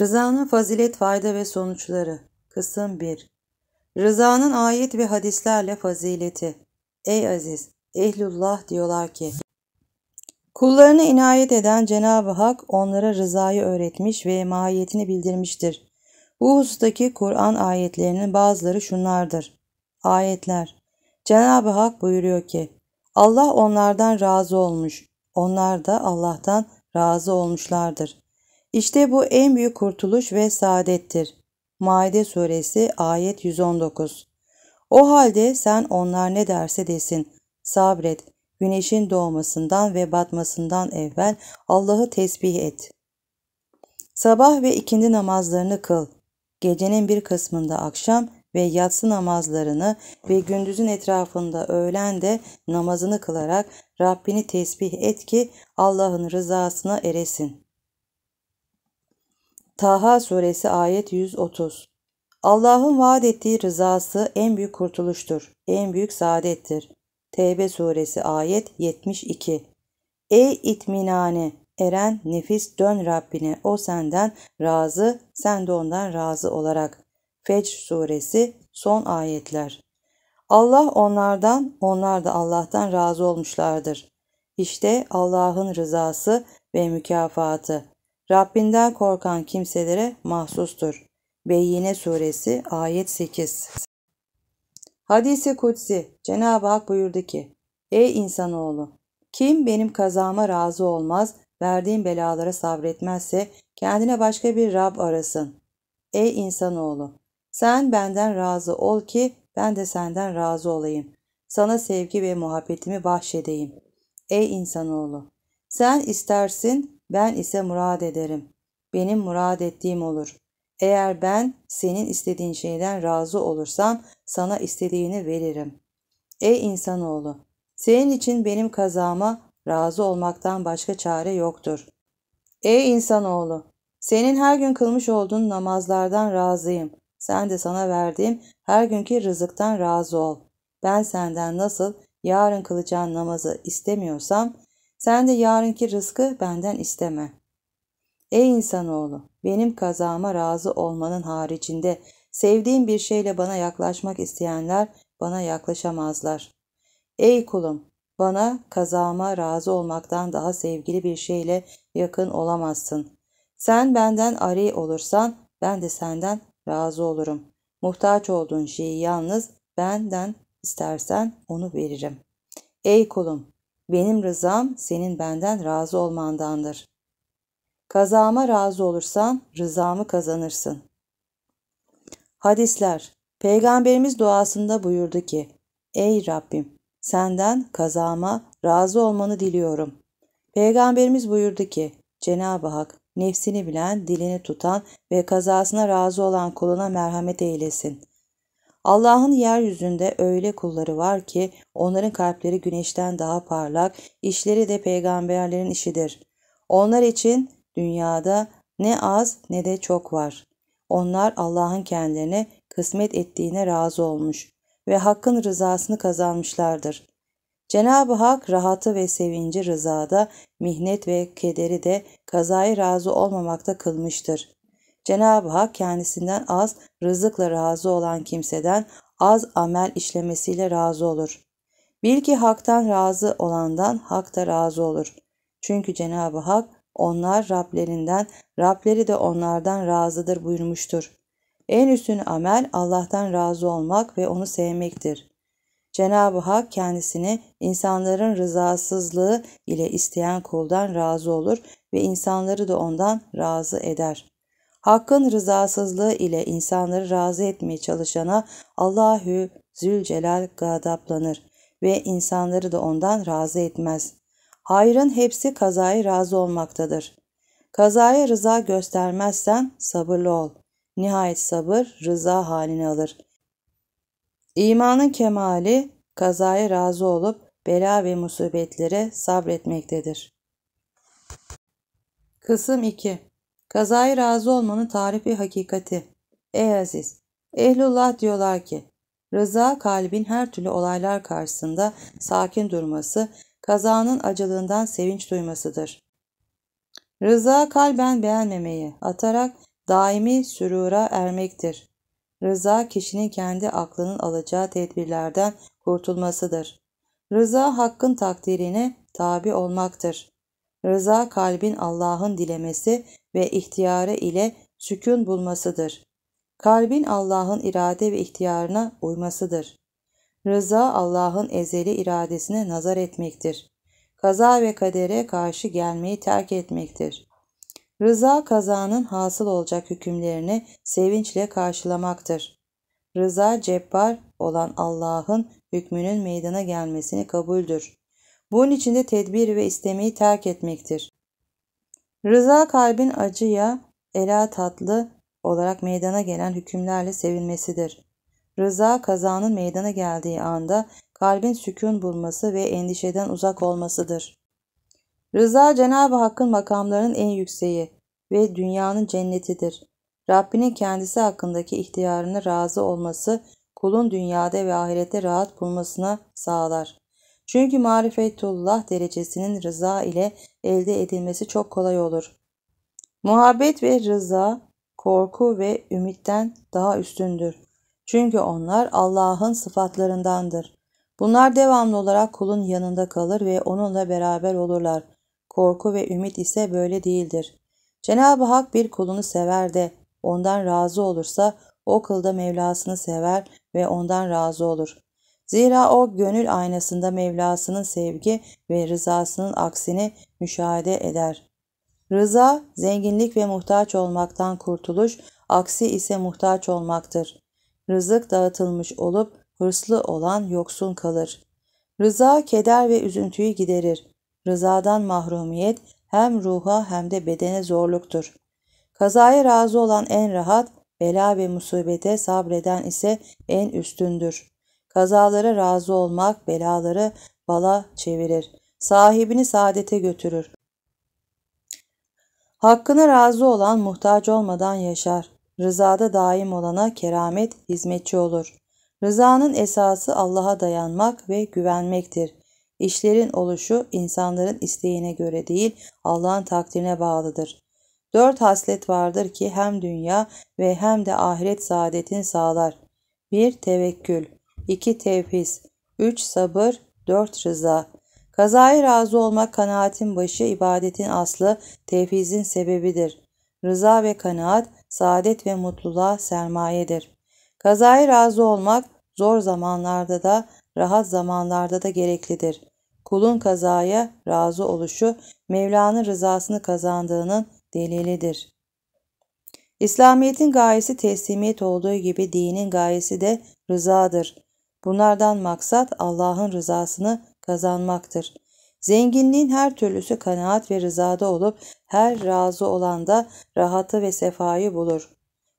Rızanın fazilet, fayda ve sonuçları. Kısım 1. Rızanın ayet ve hadislerle fazileti. Ey aziz, ehlullah diyorlar ki, Kullarını inayet eden Cenab-ı Hak onlara rızayı öğretmiş ve mahiyetini bildirmiştir. Bu husustaki Kur'an ayetlerinin bazıları şunlardır. Ayetler Cenab-ı Hak buyuruyor ki, Allah onlardan razı olmuş, onlar da Allah'tan razı olmuşlardır. İşte bu en büyük kurtuluş ve saadettir. Maide suresi ayet 119 O halde sen onlar ne derse desin, sabret, güneşin doğmasından ve batmasından evvel Allah'ı tesbih et. Sabah ve ikindi namazlarını kıl. Gecenin bir kısmında akşam ve yatsı namazlarını ve gündüzün etrafında öğlen de namazını kılarak Rabbini tesbih et ki Allah'ın rızasına eresin. Taha suresi ayet 130 Allah'ın vaat ettiği rızası en büyük kurtuluştur, en büyük saadettir. Tevbe suresi ayet 72 Ey itminane, eren nefis dön Rabbine, o senden razı, sen de ondan razı olarak. Fecr suresi son ayetler. Allah onlardan, onlar da Allah'tan razı olmuşlardır. İşte Allah'ın rızası ve mükafatı. Rabbinden korkan kimselere mahsustur. Beyyine suresi ayet 8. Hadise kutsi Cenab-ı Hak buyurdu ki Ey insanoğlu kim benim kazama razı olmaz verdiğim belalara sabretmezse kendine başka bir Rab arasın. Ey insanoğlu sen benden razı ol ki ben de senden razı olayım. Sana sevgi ve muhabbetimi bahşedeyim. Ey insanoğlu sen istersin ben ise murad ederim. Benim murad ettiğim olur. Eğer ben senin istediğin şeyden razı olursam sana istediğini veririm. Ey insanoğlu! Senin için benim kazama razı olmaktan başka çare yoktur. Ey insanoğlu! Senin her gün kılmış olduğun namazlardan razıyım. Sen de sana verdiğim her günkü rızıktan razı ol. Ben senden nasıl yarın kılacağın namazı istemiyorsam sen de yarınki rızkı benden isteme. Ey insanoğlu, benim kazama razı olmanın haricinde sevdiğim bir şeyle bana yaklaşmak isteyenler bana yaklaşamazlar. Ey kulum, bana kazama razı olmaktan daha sevgili bir şeyle yakın olamazsın. Sen benden ari olursan ben de senden razı olurum. Muhtaç olduğun şeyi yalnız benden istersen onu veririm. Ey kulum benim rızam senin benden razı olmandandır. Kazama razı olursan rızamı kazanırsın. Hadisler Peygamberimiz duasında buyurdu ki, Ey Rabbim, senden kazama razı olmanı diliyorum. Peygamberimiz buyurdu ki, Cenab-ı Hak nefsini bilen, dilini tutan ve kazasına razı olan kuluna merhamet eylesin. Allah'ın yeryüzünde öyle kulları var ki onların kalpleri güneşten daha parlak, işleri de peygamberlerin işidir. Onlar için dünyada ne az ne de çok var. Onlar Allah'ın kendilerine kısmet ettiğine razı olmuş ve hakkın rızasını kazanmışlardır. Cenab-ı Hak rahatı ve sevinci rızada, mihnet ve kederi de kazayı razı olmamakta kılmıştır. Cenab-ı Hak kendisinden az rızıkla razı olan kimseden az amel işlemesiyle razı olur. Bil ki haktan razı olandan hak da razı olur. Çünkü Cenab-ı Hak onlar Rablerinden, Rableri de onlardan razıdır buyurmuştur. En üstün amel Allah'tan razı olmak ve onu sevmektir. Cenab-ı Hak kendisini insanların rızasızlığı ile isteyen kuldan razı olur ve insanları da ondan razı eder. Hakkın rızasızlığı ile insanları razı etmeye çalışana Allahü Zülcelal gadaplanır ve insanları da ondan razı etmez. Hayrın hepsi kazaya razı olmaktadır. Kazaya rıza göstermezsen sabırlı ol. Nihayet sabır rıza halini alır. İmanın kemali kazaya razı olup bela ve musibetlere sabretmektedir. Kısım 2 Kazayı razı olmanın tarifi hakikati. Ey aziz, ehlullah diyorlar ki, rıza kalbin her türlü olaylar karşısında sakin durması, kazanın acılığından sevinç duymasıdır. Rıza kalben beğenmemeyi atarak daimi sürura ermektir. Rıza kişinin kendi aklının alacağı tedbirlerden kurtulmasıdır. Rıza hakkın takdirine tabi olmaktır. Rıza kalbin Allah'ın dilemesi ve ihtiyarı ile sükun bulmasıdır. Kalbin Allah'ın irade ve ihtiyarına uymasıdır. Rıza Allah'ın ezeli iradesine nazar etmektir. Kaza ve kadere karşı gelmeyi terk etmektir. Rıza kazanın hasıl olacak hükümlerini sevinçle karşılamaktır. Rıza cebbar olan Allah'ın hükmünün meydana gelmesini kabuldür. Bunun içinde tedbir ve istemeyi terk etmektir. Rıza kalbin acıya, ela tatlı olarak meydana gelen hükümlerle sevilmesidir. Rıza kazanın meydana geldiği anda kalbin sükun bulması ve endişeden uzak olmasıdır. Rıza Cenab-ı Hakk'ın makamlarının en yükseği ve dünyanın cennetidir. Rabbinin kendisi hakkındaki ihtiyarını razı olması kulun dünyada ve ahirette rahat bulmasına sağlar. Çünkü marifetullah derecesinin rıza ile elde edilmesi çok kolay olur. Muhabbet ve rıza, korku ve ümitten daha üstündür. Çünkü onlar Allah'ın sıfatlarındandır. Bunlar devamlı olarak kulun yanında kalır ve onunla beraber olurlar. Korku ve ümit ise böyle değildir. Cenab-ı Hak bir kulunu sever de ondan razı olursa o kılda Mevlasını sever ve ondan razı olur. Zira o gönül aynasında Mevlasının sevgi ve rızasının aksini müşahede eder. Rıza zenginlik ve muhtaç olmaktan kurtuluş, aksi ise muhtaç olmaktır. Rızık dağıtılmış olup hırslı olan yoksun kalır. Rıza keder ve üzüntüyü giderir. Rızadan mahrumiyet hem ruha hem de bedene zorluktur. Kazaya razı olan en rahat, bela ve musibete sabreden ise en üstündür. Kazalara razı olmak belaları bala çevirir. Sahibini saadete götürür. Hakkına razı olan muhtaç olmadan yaşar. Rızada daim olana keramet hizmetçi olur. Rızanın esası Allah'a dayanmak ve güvenmektir. İşlerin oluşu insanların isteğine göre değil Allah'ın takdirine bağlıdır. Dört haslet vardır ki hem dünya ve hem de ahiret saadetini sağlar. 1- Tevekkül 2. Tevhis 3. Sabır 4. Rıza Kazayı razı olmak kanaatin başı, ibadetin aslı, tevhizin sebebidir. Rıza ve kanaat, saadet ve mutluluğa sermayedir. Kazayı razı olmak, zor zamanlarda da, rahat zamanlarda da gereklidir. Kulun kazaya razı oluşu, Mevla'nın rızasını kazandığının delilidir. İslamiyet'in gayesi teslimiyet olduğu gibi dinin gayesi de rızadır. Bunlardan maksat Allah'ın rızasını kazanmaktır. Zenginliğin her türlüsü kanaat ve rızada olup her razı olan da rahatı ve sefayı bulur.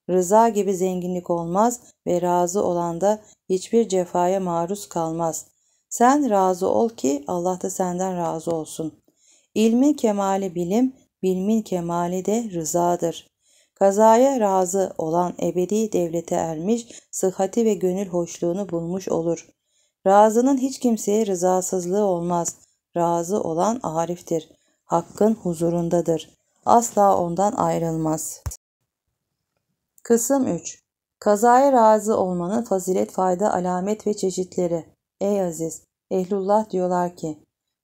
Rıza gibi zenginlik olmaz ve razı olan da hiçbir cefaya maruz kalmaz. Sen razı ol ki Allah da senden razı olsun. İlmin kemali bilim, bilmin kemali de rızadır. Kazaya razı olan ebedi devlete ermiş, sıhhati ve gönül hoşluğunu bulmuş olur. Razının hiç kimseye rızasızlığı olmaz. Razı olan ariftir. Hakkın huzurundadır. Asla ondan ayrılmaz. Kısım 3. Kazaya razı olmanın fazilet, fayda, alamet ve çeşitleri. Ey aziz! Ehlullah diyorlar ki,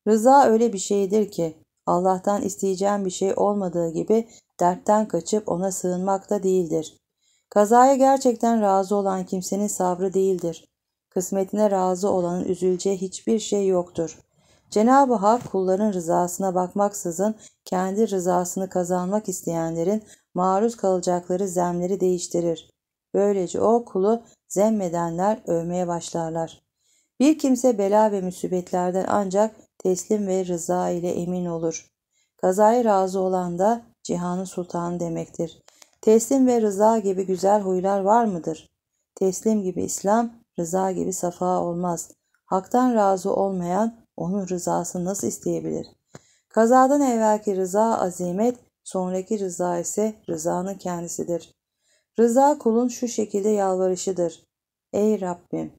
Rıza öyle bir şeydir ki Allah'tan isteyeceğim bir şey olmadığı gibi dertten kaçıp ona sığınmak da değildir. Kazaya gerçekten razı olan kimsenin sabrı değildir. Kısmetine razı olanın üzüleceği hiçbir şey yoktur. Cenab-ı Hak kulların rızasına bakmaksızın kendi rızasını kazanmak isteyenlerin maruz kalacakları zemleri değiştirir. Böylece o kulu zemmedenler övmeye başlarlar. Bir kimse bela ve musibetlerden ancak teslim ve rıza ile emin olur. Kazaya razı olan da cihanın sultanı demektir. Teslim ve rıza gibi güzel huylar var mıdır? Teslim gibi İslam, rıza gibi safa olmaz. Hak'tan razı olmayan onun rızasını nasıl isteyebilir? Kazadan evvelki rıza azimet, sonraki rıza ise rızanın kendisidir. Rıza kulun şu şekilde yalvarışıdır. Ey Rabbim!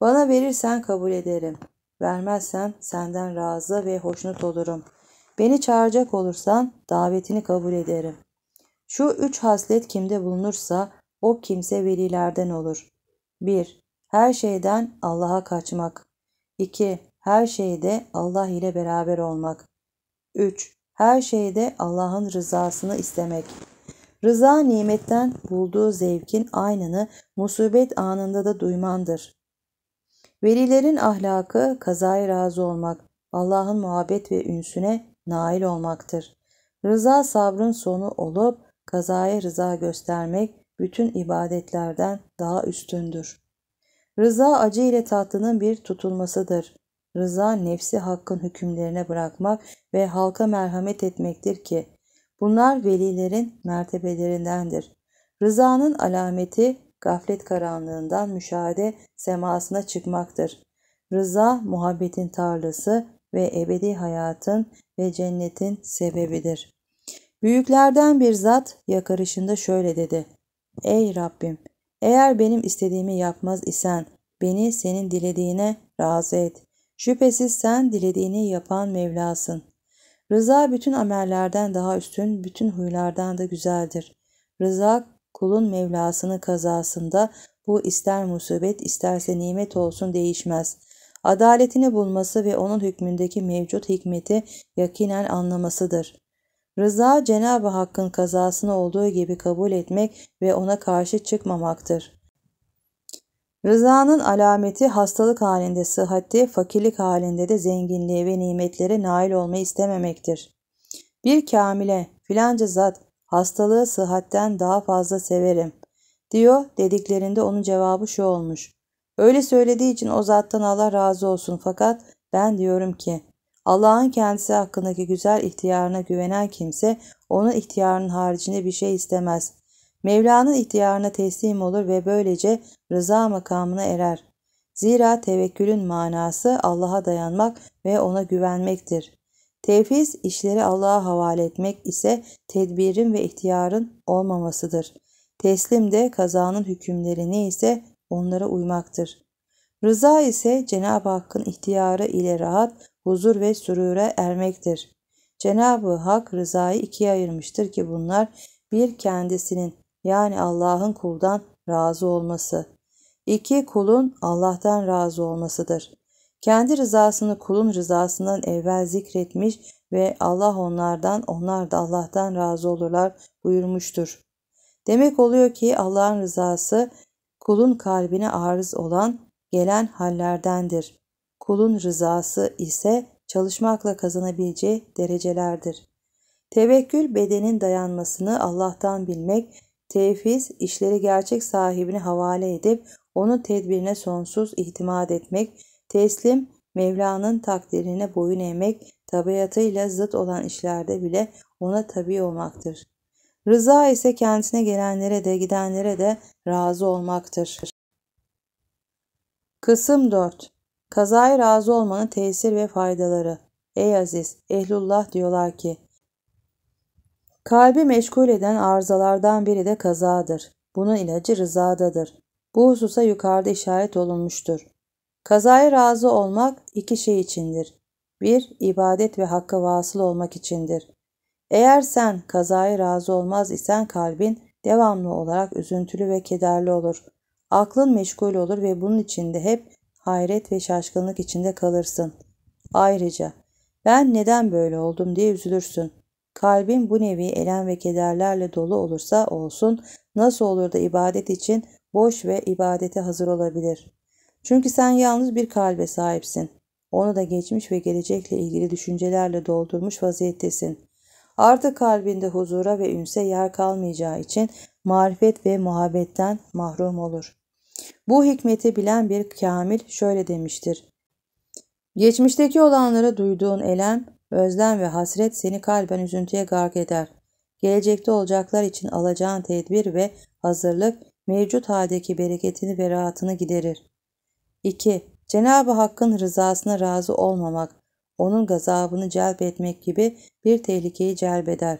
Bana verirsen kabul ederim. Vermezsen senden razı ve hoşnut olurum.'' Beni çağıracak olursan davetini kabul ederim. Şu üç haslet kimde bulunursa o kimse velilerden olur. 1. Her şeyden Allah'a kaçmak. 2. Her şeyde Allah ile beraber olmak. 3. Her şeyde Allah'ın rızasını istemek. Rıza nimetten bulduğu zevkin aynını musibet anında da duymandır. Velilerin ahlakı kazayı razı olmak, Allah'ın muhabbet ve ünsüne nail olmaktır. Rıza sabrın sonu olup kazaya rıza göstermek bütün ibadetlerden daha üstündür. Rıza acı ile tatlının bir tutulmasıdır. Rıza nefsi hakkın hükümlerine bırakmak ve halka merhamet etmektir ki bunlar velilerin mertebelerindendir. Rızanın alameti gaflet karanlığından müşahede semasına çıkmaktır. Rıza muhabbetin tarlası ve ebedi hayatın ve cennetin sebebidir. Büyüklerden bir zat yakarışında şöyle dedi. Ey Rabbim! Eğer benim istediğimi yapmaz isen beni senin dilediğine razı et. Şüphesiz sen dilediğini yapan Mevlasın. Rıza bütün amellerden daha üstün, bütün huylardan da güzeldir. Rıza kulun Mevlasını kazasında bu ister musibet isterse nimet olsun değişmez adaletini bulması ve onun hükmündeki mevcut hikmeti yakinen anlamasıdır. Rıza Cenab-ı Hakk'ın kazasını olduğu gibi kabul etmek ve ona karşı çıkmamaktır. Rızanın alameti hastalık halinde sıhhati, fakirlik halinde de zenginliğe ve nimetlere nail olmayı istememektir. Bir kamile filanca zat hastalığı sıhhatten daha fazla severim diyor dediklerinde onun cevabı şu olmuş. Öyle söylediği için o zattan Allah razı olsun fakat ben diyorum ki Allah'ın kendisi hakkındaki güzel ihtiyarına güvenen kimse onun ihtiyarının haricinde bir şey istemez. Mevla'nın ihtiyarına teslim olur ve böylece rıza makamına erer. Zira tevekkülün manası Allah'a dayanmak ve ona güvenmektir. Tevfiz işleri Allah'a havale etmek ise tedbirin ve ihtiyarın olmamasıdır. Teslim de kazanın hükümleri neyse onlara uymaktır. Rıza ise Cenab-ı Hakk'ın ihtiyarı ile rahat, huzur ve sürure ermektir. Cenab-ı Hak rızayı ikiye ayırmıştır ki bunlar bir kendisinin yani Allah'ın kuldan razı olması. iki kulun Allah'tan razı olmasıdır. Kendi rızasını kulun rızasından evvel zikretmiş ve Allah onlardan, onlar da Allah'tan razı olurlar buyurmuştur. Demek oluyor ki Allah'ın rızası kulun kalbine arız olan gelen hallerdendir. Kulun rızası ise çalışmakla kazanabileceği derecelerdir. Tevekkül bedenin dayanmasını Allah'tan bilmek, tevfiz işleri gerçek sahibine havale edip onun tedbirine sonsuz itimat etmek, teslim Mevla'nın takdirine boyun eğmek, tabiatıyla zıt olan işlerde bile ona tabi olmaktır. Rıza ise kendisine gelenlere de gidenlere de razı olmaktır. Kısım 4. Kazayı razı olmanın tesir ve faydaları. Ey aziz, ehlullah diyorlar ki, Kalbi meşgul eden arızalardan biri de kazadır. Bunun ilacı rızadadır. Bu hususa yukarıda işaret olunmuştur. Kazayı razı olmak iki şey içindir. Bir, ibadet ve hakkı vasıl olmak içindir. Eğer sen kazaya razı olmaz isen kalbin devamlı olarak üzüntülü ve kederli olur. Aklın meşgul olur ve bunun içinde hep hayret ve şaşkınlık içinde kalırsın. Ayrıca ben neden böyle oldum diye üzülürsün. Kalbin bu nevi elem ve kederlerle dolu olursa olsun nasıl olur da ibadet için boş ve ibadete hazır olabilir. Çünkü sen yalnız bir kalbe sahipsin. Onu da geçmiş ve gelecekle ilgili düşüncelerle doldurmuş vaziyettesin. Artık kalbinde huzura ve ünse yer kalmayacağı için marifet ve muhabbetten mahrum olur. Bu hikmeti bilen bir kamil şöyle demiştir. Geçmişteki olanlara duyduğun elem, özlem ve hasret seni kalben üzüntüye gark eder. Gelecekte olacaklar için alacağın tedbir ve hazırlık mevcut haldeki bereketini ve rahatını giderir. 2. Cenab-ı Hakk'ın rızasına razı olmamak, onun gazabını etmek gibi bir tehlikeyi celbeder.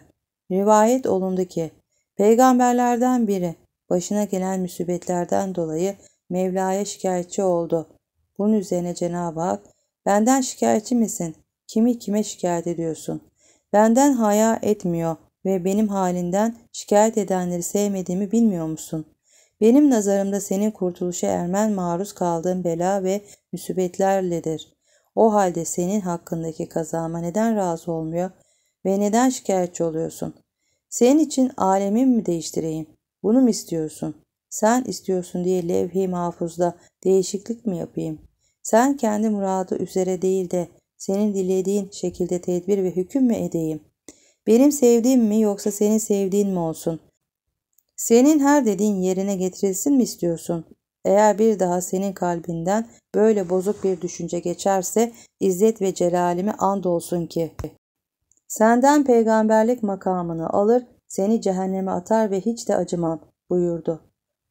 Rivayet olundu ki peygamberlerden biri başına gelen müsibetlerden dolayı Mevla'ya şikayetçi oldu. Bunun üzerine Cenab-ı Hak benden şikayetçi misin? Kimi kime şikayet ediyorsun? Benden haya etmiyor ve benim halinden şikayet edenleri sevmediğimi bilmiyor musun? Benim nazarımda senin kurtuluşa ermen maruz kaldığın bela ve müsibetlerledir. O halde senin hakkındaki kazama neden razı olmuyor ve neden şikayetçi oluyorsun? Senin için alemimi mi değiştireyim? Bunu mu istiyorsun? Sen istiyorsun diye levh-i mahfuzda değişiklik mi yapayım? Sen kendi muradı üzere değil de senin dilediğin şekilde tedbir ve hüküm mü edeyim? Benim sevdiğim mi yoksa senin sevdiğin mi olsun? Senin her dediğin yerine getirilsin mi istiyorsun? Eğer bir daha senin kalbinden böyle bozuk bir düşünce geçerse izzet ve celalimi andolsun ki senden peygamberlik makamını alır seni cehenneme atar ve hiç de acımam buyurdu.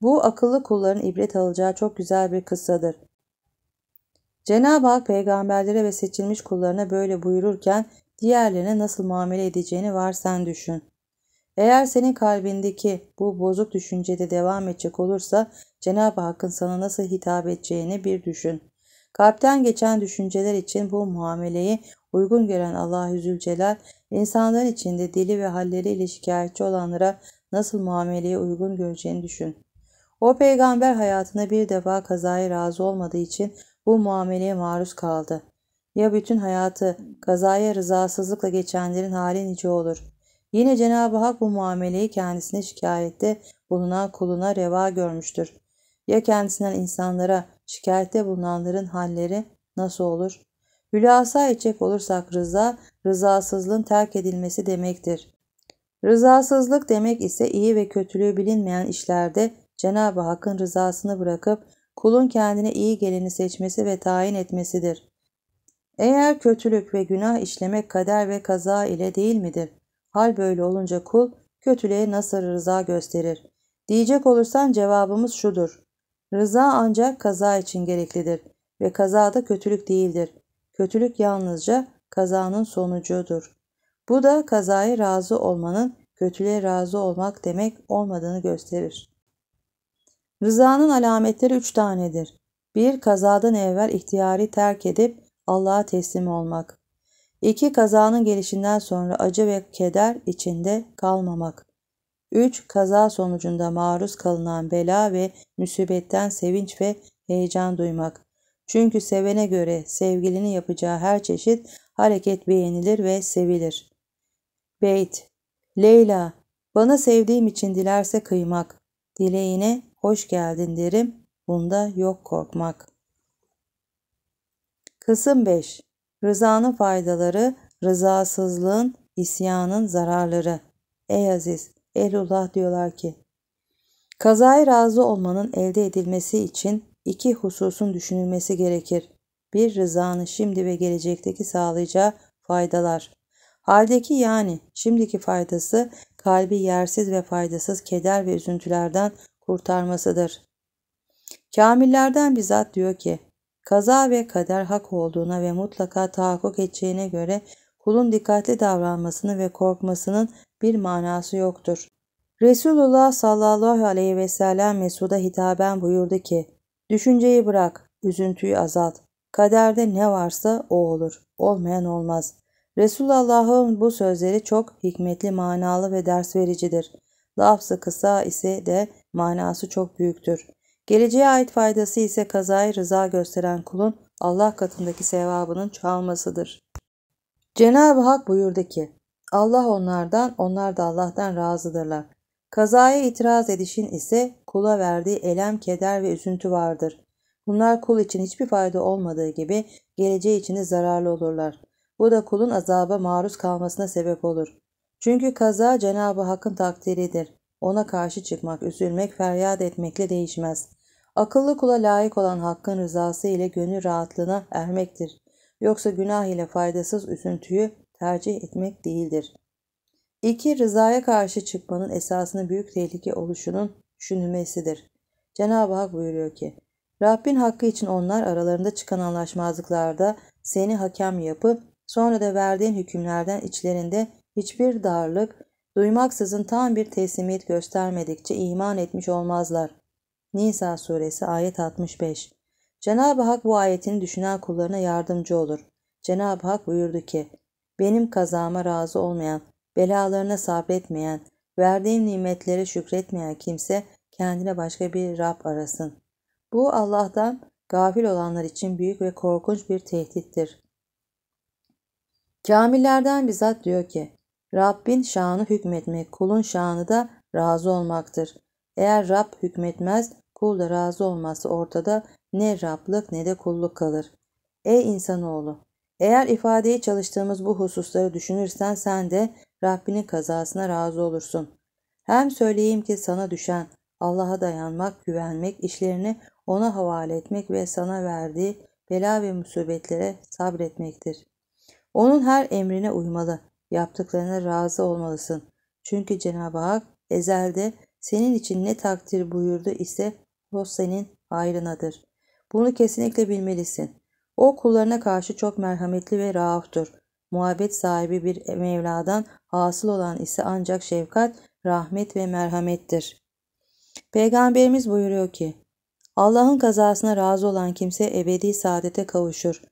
Bu akıllı kulların ibret alacağı çok güzel bir kıssadır. Cenab-ı Hak peygamberlere ve seçilmiş kullarına böyle buyururken diğerlerine nasıl muamele edeceğini var sen düşün. Eğer senin kalbindeki bu bozuk düşüncede devam edecek olursa Cenab-ı Hakk'ın sana nasıl hitap edeceğini bir düşün. Kalpten geçen düşünceler için bu muameleyi uygun gören Allah-u Zülcelal, insanlar içinde dili ve halleriyle şikayetçi olanlara nasıl muameleyi uygun göreceğini düşün. O peygamber hayatına bir defa kazayı razı olmadığı için bu muameleye maruz kaldı. Ya bütün hayatı kazaya rızasızlıkla geçenlerin hali nice olur. Yine Cenab-ı Hak bu muameleyi kendisine şikayette bulunan kuluna reva görmüştür. Ya kendisinden insanlara şikayette bulunanların halleri nasıl olur? Hülasa edecek olursak rıza, rızasızlığın terk edilmesi demektir. Rızasızlık demek ise iyi ve kötülüğü bilinmeyen işlerde Cenab-ı Hakk'ın rızasını bırakıp kulun kendine iyi geleni seçmesi ve tayin etmesidir. Eğer kötülük ve günah işlemek kader ve kaza ile değil midir? Hal böyle olunca kul kötülüğe nasıl rıza gösterir? Diyecek olursan cevabımız şudur. Rıza ancak kaza için gereklidir ve kaza da kötülük değildir. Kötülük yalnızca kazanın sonucudur. Bu da kazayı razı olmanın kötülüğe razı olmak demek olmadığını gösterir. Rızanın alametleri üç tanedir. Bir Kazadan evvel ihtiyari terk edip Allah'a teslim olmak. 2. Kazanın gelişinden sonra acı ve keder içinde kalmamak. 3. Kaza sonucunda maruz kalınan bela ve müsibetten sevinç ve heyecan duymak. Çünkü sevene göre sevgilini yapacağı her çeşit hareket beğenilir ve sevilir. Beyt Leyla, bana sevdiğim için dilerse kıymak, dileğine hoş geldin derim, bunda yok korkmak. Kısım 5. Rızanın faydaları, rızasızlığın, isyanın zararları. Ey aziz, Ehlullah diyorlar ki, kazayı razı olmanın elde edilmesi için iki hususun düşünülmesi gerekir. Bir rızanı şimdi ve gelecekteki sağlayacağı faydalar. Haldeki yani şimdiki faydası kalbi yersiz ve faydasız keder ve üzüntülerden kurtarmasıdır. Kamillerden bizzat diyor ki, kaza ve kader hak olduğuna ve mutlaka tahakkuk edeceğine göre kulun dikkatli davranmasını ve korkmasının bir manası yoktur. Resulullah sallallahu aleyhi ve sellem Mesud'a hitaben buyurdu ki, Düşünceyi bırak, üzüntüyü azalt. Kaderde ne varsa o olur, olmayan olmaz. Resulullah'ın bu sözleri çok hikmetli, manalı ve ders vericidir. Lafzı kısa ise de manası çok büyüktür. Geleceğe ait faydası ise kazayı rıza gösteren kulun Allah katındaki sevabının çoğalmasıdır. Cenab-ı Hak buyurdu ki, Allah onlardan, onlar da Allah'tan razıdırlar. Kazaya itiraz edişin ise kula verdiği elem, keder ve üzüntü vardır. Bunlar kul için hiçbir fayda olmadığı gibi geleceği için de zararlı olurlar. Bu da kulun azaba maruz kalmasına sebep olur. Çünkü kaza Cenab-ı Hakk'ın takdiridir. Ona karşı çıkmak, üzülmek, feryat etmekle değişmez. Akıllı kula layık olan Hakk'ın rızası ile gönül rahatlığına ermektir. Yoksa günah ile faydasız üzüntüyü tercih etmek değildir. İki, rızaya karşı çıkmanın esasını büyük tehlike oluşunun düşünülmesidir. Cenab-ı Hak buyuruyor ki, Rabbin hakkı için onlar aralarında çıkan anlaşmazlıklarda seni hakem yapıp sonra da verdiğin hükümlerden içlerinde hiçbir darlık, duymaksızın tam bir teslimiyet göstermedikçe iman etmiş olmazlar. Nisa suresi ayet 65 Cenab-ı Hak bu ayetini düşünen kullarına yardımcı olur. Cenab-ı Hak buyurdu ki, benim kazama razı olmayan Belalarına sabretmeyen, verdiğim nimetlere şükretmeyen kimse kendine başka bir Rab arasın. Bu Allah'tan gafil olanlar için büyük ve korkunç bir tehdittir. Kamillerden zat diyor ki, Rabbin şanı hükmetmek, kulun şanı da razı olmaktır. Eğer Rab hükmetmez, kul da razı olması ortada ne Rablık ne de kulluk kalır. Ey insanoğlu! Eğer ifadeyi çalıştığımız bu hususları düşünürsen sen de Rabbinin kazasına razı olursun. Hem söyleyeyim ki sana düşen Allah'a dayanmak, güvenmek, işlerini ona havale etmek ve sana verdiği bela ve musibetlere sabretmektir. Onun her emrine uymalı, yaptıklarına razı olmalısın. Çünkü Cenab-ı Hak ezelde senin için ne takdir buyurdu ise o senin ayrınadır. Bunu kesinlikle bilmelisin. O kullarına karşı çok merhametli ve rauhtur muhabbet sahibi bir Mevla'dan hasıl olan ise ancak şefkat, rahmet ve merhamettir. Peygamberimiz buyuruyor ki, Allah'ın kazasına razı olan kimse ebedi saadete kavuşur.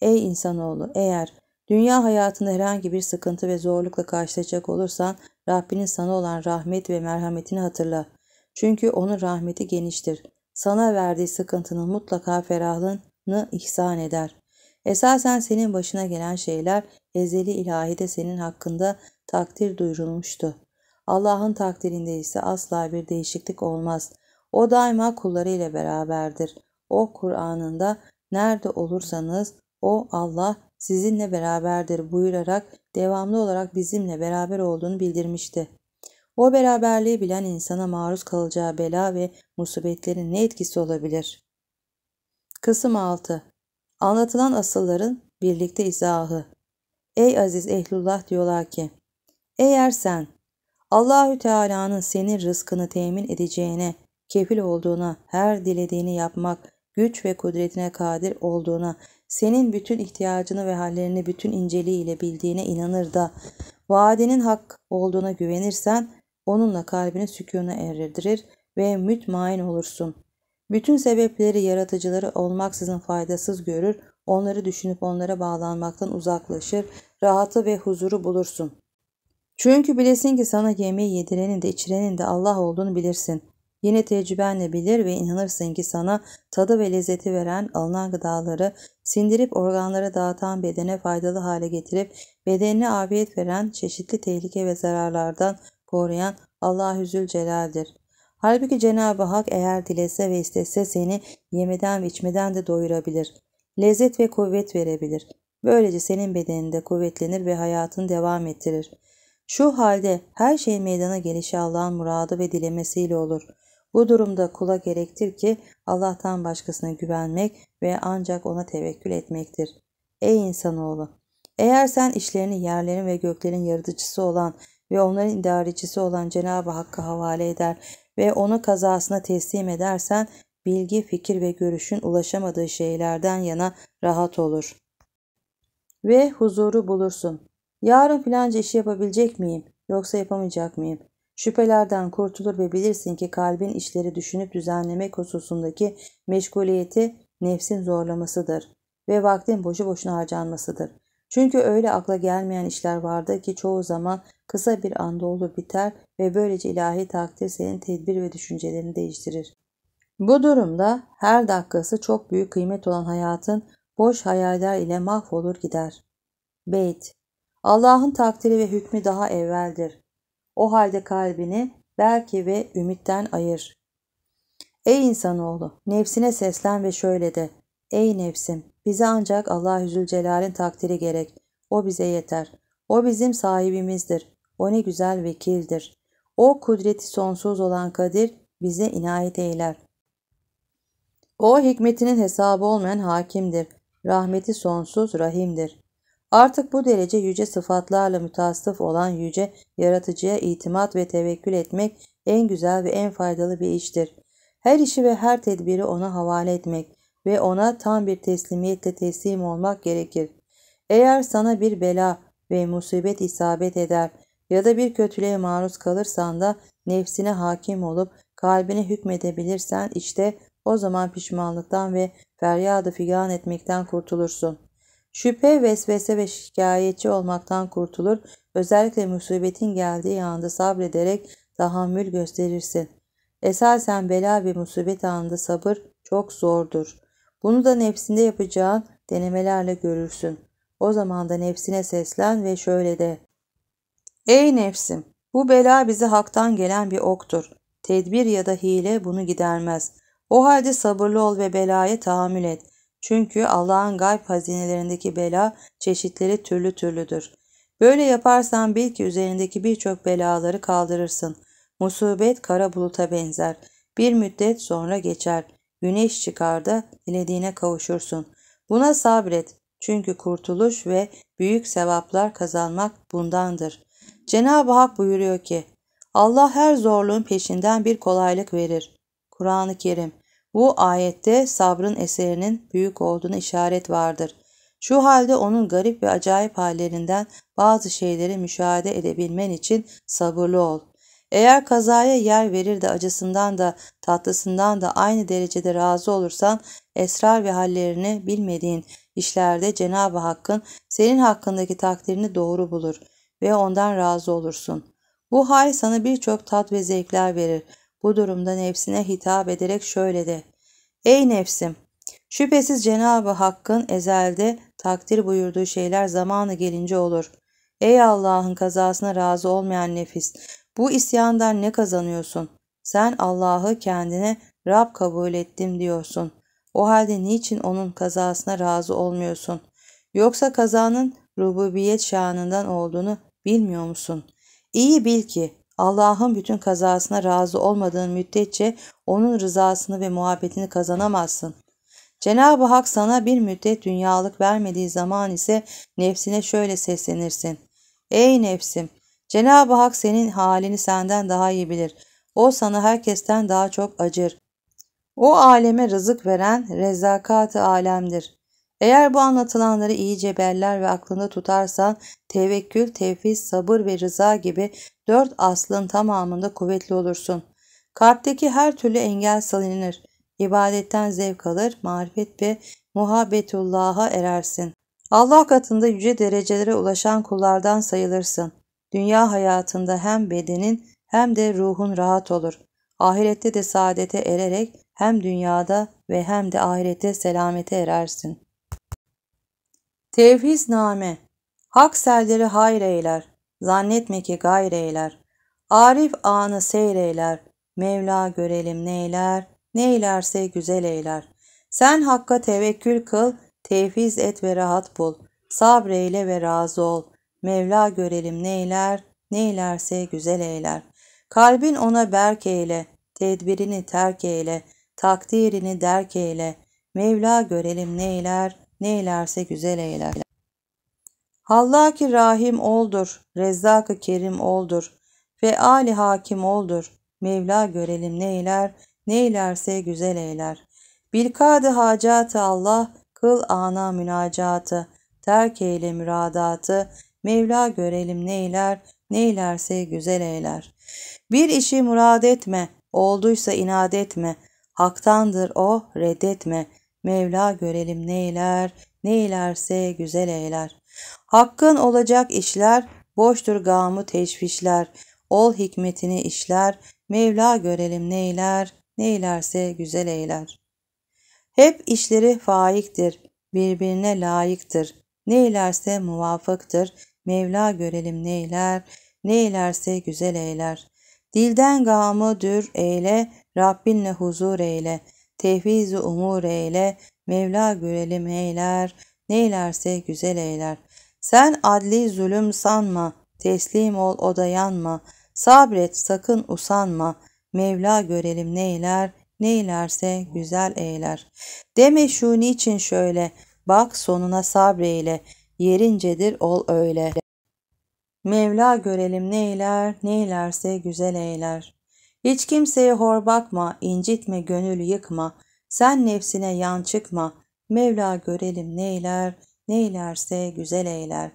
Ey insanoğlu eğer dünya hayatında herhangi bir sıkıntı ve zorlukla karşılaşacak olursan Rabbinin sana olan rahmet ve merhametini hatırla. Çünkü onun rahmeti geniştir. Sana verdiği sıkıntının mutlaka ferahlığını ihsan eder. Esasen senin başına gelen şeyler ezeli ilahide senin hakkında takdir duyurulmuştu. Allah'ın takdirinde ise asla bir değişiklik olmaz. O daima kulları ile beraberdir. O Kur'an'ında nerede olursanız o Allah sizinle beraberdir buyurarak devamlı olarak bizimle beraber olduğunu bildirmişti. O beraberliği bilen insana maruz kalacağı bela ve musibetlerin ne etkisi olabilir? Kısım 6 Anlatılan asılların birlikte izahı. Ey aziz ehlullah diyorlar ki, eğer sen Allahü Teala'nın senin rızkını temin edeceğine, kefil olduğuna, her dilediğini yapmak, güç ve kudretine kadir olduğuna, senin bütün ihtiyacını ve hallerini bütün inceliğiyle bildiğine inanır da, vaadinin hak olduğuna güvenirsen, onunla kalbini sükûna erdirdir ve mütmain olursun. Bütün sebepleri yaratıcıları olmaksızın faydasız görür, onları düşünüp onlara bağlanmaktan uzaklaşır, rahatı ve huzuru bulursun. Çünkü bilesin ki sana yemeği yedirenin de içirenin de Allah olduğunu bilirsin. Yine tecrübenle bilir ve inanırsın ki sana tadı ve lezzeti veren alınan gıdaları sindirip organlara dağıtan bedene faydalı hale getirip bedenine afiyet veren çeşitli tehlike ve zararlardan koruyan Allah Hüzül Celal'dir. Halbuki Cenab-ı Hak eğer dilese ve istese seni yemeden ve içmeden de doyurabilir. Lezzet ve kuvvet verebilir. Böylece senin bedeninde kuvvetlenir ve hayatını devam ettirir. Şu halde her şeyin meydana gelişi Allah'ın muradı ve dilemesiyle olur. Bu durumda kula gerektir ki Allah'tan başkasına güvenmek ve ancak ona tevekkül etmektir. Ey insanoğlu! Eğer sen işlerini yerlerin ve göklerin yaratıcısı olan ve onların idarecisi olan Cenab-ı Hakk'a havale eder ve onu kazasına teslim edersen bilgi, fikir ve görüşün ulaşamadığı şeylerden yana rahat olur. Ve huzuru bulursun. Yarın filanca işi yapabilecek miyim yoksa yapamayacak mıyım? Şüphelerden kurtulur ve bilirsin ki kalbin işleri düşünüp düzenlemek hususundaki meşguliyeti nefsin zorlamasıdır ve vaktin boşu boşuna harcanmasıdır. Çünkü öyle akla gelmeyen işler vardı ki çoğu zaman kısa bir anda olur biter ve böylece ilahi takdir senin tedbir ve düşüncelerini değiştirir. Bu durumda her dakikası çok büyük kıymet olan hayatın boş hayaller ile mahvolur gider. Beyt Allah'ın takdiri ve hükmü daha evveldir. O halde kalbini belki ve ümitten ayır. Ey insanoğlu nefsine seslen ve şöyle de Ey nefsim! Bize ancak Allah Zülcelal'in takdiri gerek. O bize yeter. O bizim sahibimizdir. O ne güzel vekildir. O kudreti sonsuz olan Kadir bize inayet eyler. O hikmetinin hesabı olmayan hakimdir. Rahmeti sonsuz rahimdir. Artık bu derece yüce sıfatlarla mütasıf olan yüce yaratıcıya itimat ve tevekkül etmek en güzel ve en faydalı bir iştir. Her işi ve her tedbiri ona havale etmek, ve ona tam bir teslimiyetle teslim olmak gerekir. Eğer sana bir bela ve musibet isabet eder ya da bir kötülüğe maruz kalırsan da nefsine hakim olup kalbine hükmedebilirsen işte o zaman pişmanlıktan ve feryadı figan etmekten kurtulursun. Şüphe, vesvese ve şikayetçi olmaktan kurtulur. Özellikle musibetin geldiği anda sabrederek tahammül gösterirsin. Esasen bela ve musibet anında sabır çok zordur. Bunu da nefsinde yapacağın denemelerle görürsün. O zaman da nefsine seslen ve şöyle de. Ey nefsim! Bu bela bize haktan gelen bir oktur. Tedbir ya da hile bunu gidermez. O halde sabırlı ol ve belaya tahammül et. Çünkü Allah'ın gayb hazinelerindeki bela çeşitleri türlü türlüdür. Böyle yaparsan bil ki üzerindeki birçok belaları kaldırırsın. Musibet kara buluta benzer. Bir müddet sonra geçer. Güneş çıkar da dilediğine kavuşursun. Buna sabret. Çünkü kurtuluş ve büyük sevaplar kazanmak bundandır. Cenab-ı Hak buyuruyor ki, Allah her zorluğun peşinden bir kolaylık verir. Kur'an-ı Kerim. Bu ayette sabrın eserinin büyük olduğunu işaret vardır. Şu halde onun garip ve acayip hallerinden bazı şeyleri müşahede edebilmen için sabırlı ol. Eğer kazaya yer verir de acısından da tatlısından da aynı derecede razı olursan esrar ve hallerini bilmediğin işlerde Cenab-ı Hakk'ın senin hakkındaki takdirini doğru bulur ve ondan razı olursun. Bu hal sana birçok tat ve zevkler verir. Bu durumda nefsine hitap ederek şöyle de. Ey nefsim! Şüphesiz Cenab-ı Hakk'ın ezelde takdir buyurduğu şeyler zamanı gelince olur. Ey Allah'ın kazasına razı olmayan nefis! Bu isyandan ne kazanıyorsun? Sen Allah'ı kendine Rab kabul ettim diyorsun. O halde niçin onun kazasına razı olmuyorsun? Yoksa kazanın rububiyet şanından olduğunu bilmiyor musun? İyi bil ki Allah'ın bütün kazasına razı olmadığın müddetçe onun rızasını ve muhabbetini kazanamazsın. Cenab-ı Hak sana bir müddet dünyalık vermediği zaman ise nefsine şöyle seslenirsin. Ey nefsim Cenab-ı Hak senin halini senden daha iyi bilir. O sana herkesten daha çok acır. O aleme rızık veren rezakat-ı alemdir. Eğer bu anlatılanları iyice beller ve aklında tutarsan tevekkül, tevfiz, sabır ve rıza gibi dört aslın tamamında kuvvetli olursun. Kalpteki her türlü engel salinir. İbadetten zevk alır, marifet ve muhabbetullah'a erersin. Allah katında yüce derecelere ulaşan kullardan sayılırsın. Dünya hayatında hem bedenin hem de ruhun rahat olur. Ahirette de saadete ererek hem dünyada ve hem de ahirette selamete erersin. name, Hak selleri hayr eyler, zannetme ki gayr Arif anı seyreyler, Mevla görelim neyler, neylerse güzel eyler. Sen hakka tevekkül kıl, tevhiz et ve rahat bul. Sabreyle ve razı ol. Mevla görelim neyler, neylerse güzel eyler. Kalbin ona berk eyle, tedbirini terk eyle, takdirini derk eyle. Mevla görelim neyler, neylerse güzel eyler. Hallaki Rahim oldur, rezzak Kerim oldur, ve feali hakim oldur. Mevla görelim neyler, neylerse güzel eyler. Bilkadı hacatı Allah, kıl ana münacatı, terk eyle müradatı, Mevla görelim neyler, neylerse güzel eyler. Bir işi murad etme, olduysa inat etme. Haktandır o, oh, reddetme. Mevla görelim neyler, neylerse güzel eyler. Hakkın olacak işler, boştur gamı teşvişler. Ol hikmetini işler, Mevla görelim neyler, neylerse güzel eyler. Hep işleri faiktir, birbirine layıktır. Neylerse muvafıktır, Mevla görelim neyler, neylerse güzel eyler. Dilden gamı dür eyle, Rabbinle huzur eyle, tevhiz-i umur eyle, Mevla görelim eyler, neylerse güzel eyler. Sen adli zulüm sanma, teslim ol o da sabret sakın usanma, Mevla görelim neyler, neylerse güzel eyler. Deme şu niçin şöyle, bak sonuna sabreyle, Yerincedir ol öyle. Mevla görelim neyler, neylerse güzel eyler. Hiç kimseye hor bakma, incitme gönül yıkma. Sen nefsine yan çıkma. Mevla görelim neyler, neylerse güzel eyler.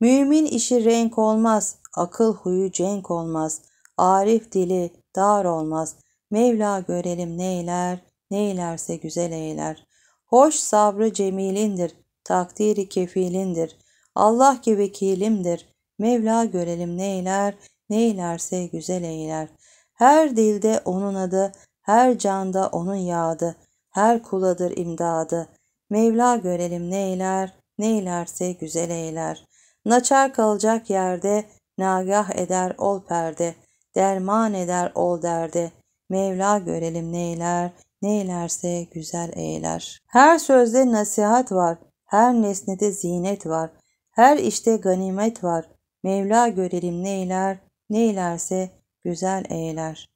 Mümin işi renk olmaz, akıl huyu cenk olmaz. Arif dili dar olmaz. Mevla görelim neyler, neylerse güzel eyler. Hoş sabrı cemilindir, takdiri kefilindir. Allah ki vekilimdir. Mevla görelim neyler, neylerse güzel eyler. Her dilde onun adı, her canda onun yağdı. Her kuladır imdadı. Mevla görelim neyler, neylerse güzel eyler. Naçar kalacak yerde, nagah eder ol perde. Derman eder ol derde. Mevla görelim neyler, neylerse güzel eyler. Her sözde nasihat var. Her nesnede zinet var. Her işte ganimet var. Mevla görelim neyler, neylerse güzel eyler.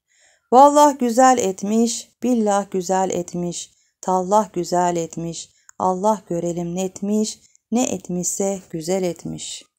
Vallah güzel etmiş, billah güzel etmiş, tallah güzel etmiş, Allah görelim netmiş, ne etmişse güzel etmiş.''